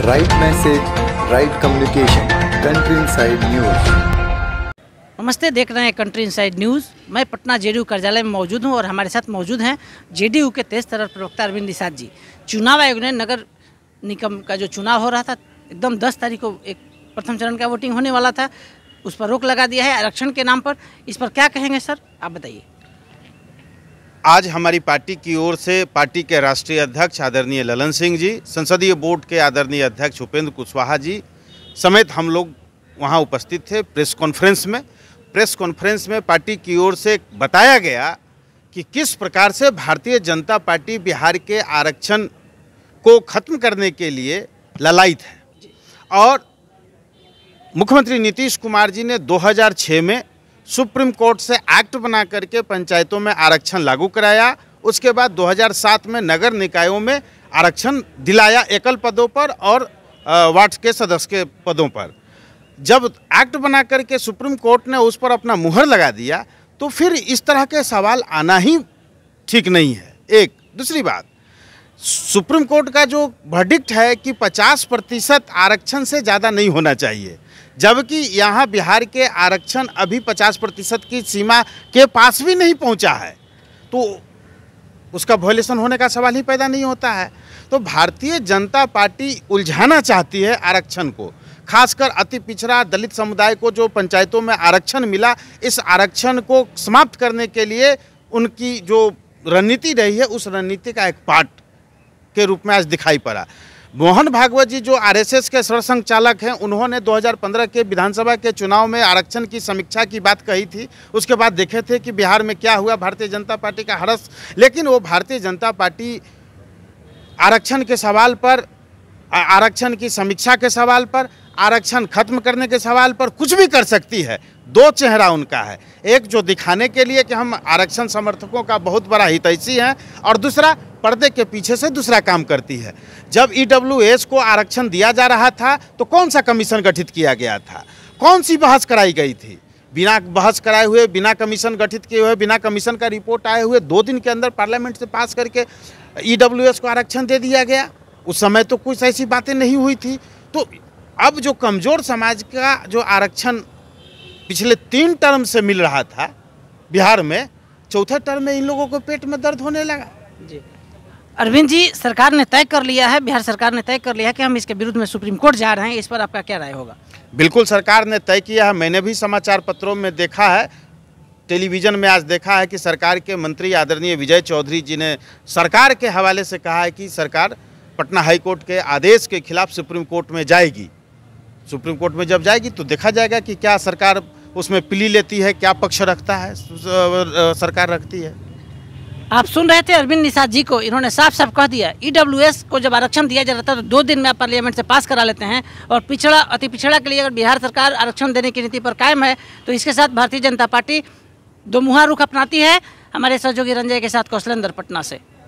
right message right communication country inside news नमस्ते देख रहे हैं कंट्री इनसाइड न्यूज़ मैं पटना जेडीयू कार्यालय में मौजूद हूं और हमारे साथ मौजूद हैं जेडीयू के तेज तरह प्रवक्ता अरविंद निषाद जी चुनाव आयोग ने नगर निगम का जो चुनाव हो रहा था एकदम दस तारीख को एक प्रथम चरण का वोटिंग होने वाला था उस पर रोक लगा दिया है आरक्षण के नाम पर इस पर क्या कहेंगे सर आप बताइए आज हमारी पार्टी की ओर से पार्टी के राष्ट्रीय अध्यक्ष आदरणीय ललन सिंह जी संसदीय बोर्ड के आदरणीय अध्यक्ष उपेंद्र कुशवाहा जी समेत हम लोग वहाँ उपस्थित थे प्रेस कॉन्फ्रेंस में प्रेस कॉन्फ्रेंस में पार्टी की ओर से बताया गया कि किस प्रकार से भारतीय जनता पार्टी बिहार के आरक्षण को ख़त्म करने के लिए ललायित है और मुख्यमंत्री नीतीश कुमार जी ने 2006 में सुप्रीम कोर्ट से एक्ट बना करके पंचायतों में आरक्षण लागू कराया उसके बाद 2007 में नगर निकायों में आरक्षण दिलाया एकल पदों पर और वार्ड के सदस्य के पदों पर जब एक्ट बना करके सुप्रीम कोर्ट ने उस पर अपना मुहर लगा दिया तो फिर इस तरह के सवाल आना ही ठीक नहीं है एक दूसरी बात सुप्रीम कोर्ट का जो वर्डिक्ट है कि 50 प्रतिशत आरक्षण से ज़्यादा नहीं होना चाहिए जबकि यहाँ बिहार के आरक्षण अभी 50 प्रतिशत की सीमा के पास भी नहीं पहुँचा है तो उसका वॉयलेशन होने का सवाल ही पैदा नहीं होता है तो भारतीय जनता पार्टी उलझाना चाहती है आरक्षण को खासकर अति पिछड़ा दलित समुदाय को जो पंचायतों में आरक्षण मिला इस आरक्षण को समाप्त करने के लिए उनकी जो रणनीति रही है उस रणनीति का एक पार्ट के रूप में आज दिखाई पड़ा मोहन भागवत जी जो आरएसएस के संचालक हैं उन्होंने 2015 के विधानसभा के चुनाव में आरक्षण की समीक्षा की बात कही थी उसके बाद देखे थे कि बिहार में क्या हुआ भारतीय जनता पार्टी का हरस लेकिन वो भारतीय जनता पार्टी आरक्षण के सवाल पर आरक्षण की समीक्षा के सवाल पर आरक्षण खत्म करने के सवाल पर कुछ भी कर सकती है दो चेहरा उनका है एक जो दिखाने के लिए कि हम आरक्षण समर्थकों का बहुत बड़ा हितैषी हैं और दूसरा पर्दे के पीछे से दूसरा काम करती है जब ई e को आरक्षण दिया जा रहा था तो कौन सा कमीशन गठित किया गया था कौन सी बहस कराई गई थी बिना बहस कराए हुए बिना कमीशन गठित किए हुए बिना कमीशन का रिपोर्ट आए हुए दो दिन के अंदर पार्लियामेंट से पास करके ई e को आरक्षण दे दिया गया उस समय तो कुछ ऐसी बातें नहीं हुई थी तो अब जो कमज़ोर समाज का जो आरक्षण पिछले तीन टर्म से मिल रहा था बिहार में चौथे टर्म में इन लोगों को पेट में दर्द होने लगा जी अरविंद जी सरकार ने तय कर लिया है बिहार सरकार ने तय कर लिया है कि हम इसके विरुद्ध में सुप्रीम कोर्ट जा रहे हैं इस पर आपका क्या राय होगा बिल्कुल सरकार ने तय किया है मैंने भी समाचार पत्रों में देखा है टेलीविज़न में आज देखा है कि सरकार के मंत्री आदरणीय विजय चौधरी जी ने सरकार के हवाले से कहा है कि सरकार पटना हाईकोर्ट के आदेश के खिलाफ सुप्रीम कोर्ट में जाएगी सुप्रीम कोर्ट में जब जाएगी तो देखा जाएगा कि क्या सरकार उसमें पिली लेती है क्या पक्ष रखता है सरकार रखती है आप सुन रहे थे अरविंद निषाद जी को इन्होंने साफ साफ कह दिया ईडब्ल्यूएस e को जब आरक्षण दिया जा रहा था तो दो दिन में आप पार्लियामेंट से पास करा लेते हैं और पिछड़ा अति पिछड़ा के लिए अगर बिहार सरकार आरक्षण देने की नीति पर कायम है तो इसके साथ भारतीय जनता पार्टी दो मुहा रुख अपनाती है हमारे सहयोगी रंजय के साथ कौशलेंद्र पटना से